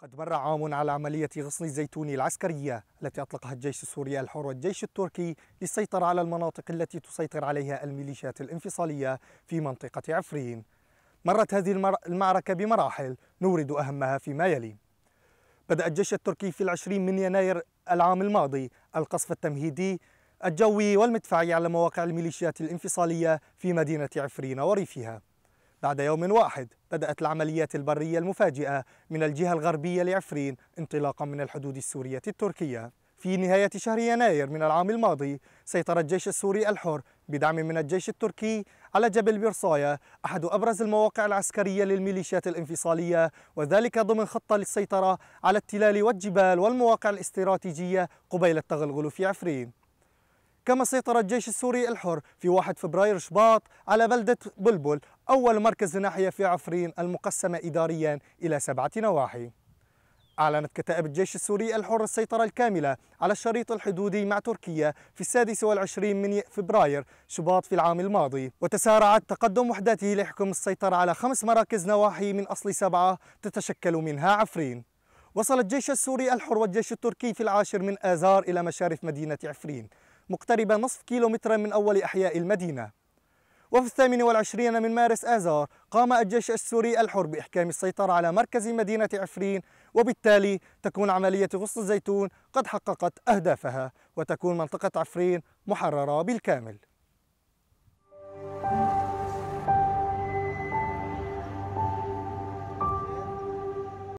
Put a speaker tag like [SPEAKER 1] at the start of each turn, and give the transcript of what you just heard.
[SPEAKER 1] قد مر عام على عملية غصن الزيتون العسكرية التي أطلقها الجيش السوري الحر والجيش التركي للسيطرة على المناطق التي تسيطر عليها الميليشيات الانفصالية في منطقة عفرين مرت هذه المعركة بمراحل نورد أهمها فيما يلي بدأ الجيش التركي في العشرين من يناير العام الماضي القصف التمهيدي الجوي والمدفعي على مواقع الميليشيات الانفصالية في مدينة عفرين وريفها بعد يوم واحد بدأت العمليات البرية المفاجئة من الجهة الغربية لعفرين انطلاقا من الحدود السورية التركية في نهاية شهر يناير من العام الماضي سيطر الجيش السوري الحر بدعم من الجيش التركي على جبل بيرصايا أحد أبرز المواقع العسكرية للميليشيات الانفصالية وذلك ضمن خطة للسيطرة على التلال والجبال والمواقع الاستراتيجية قبيل التغلغل في عفرين كما سيطر الجيش السوري الحر في 1 فبراير شباط على بلدة بلبل أول مركز ناحية في عفرين المقسمة إداريا إلى سبعة نواحي أعلنت كتائب الجيش السوري الحر السيطرة الكاملة على الشريط الحدودي مع تركيا في السادس والعشرين من فبراير شباط في العام الماضي وتسارعت تقدم وحداته لحكم السيطرة على خمس مراكز نواحي من أصل سبعة تتشكل منها عفرين وصل الجيش السوري الحر والجيش التركي في العاشر من آذار إلى مشارف مدينة عفرين مقتربة نصف كيلومترا من أول أحياء المدينة وفي الثامن والعشرين من مارس آذار قام الجيش السوري الحر بإحكام السيطرة على مركز مدينة عفرين وبالتالي تكون عملية غصن الزيتون قد حققت أهدافها وتكون منطقة عفرين محررة بالكامل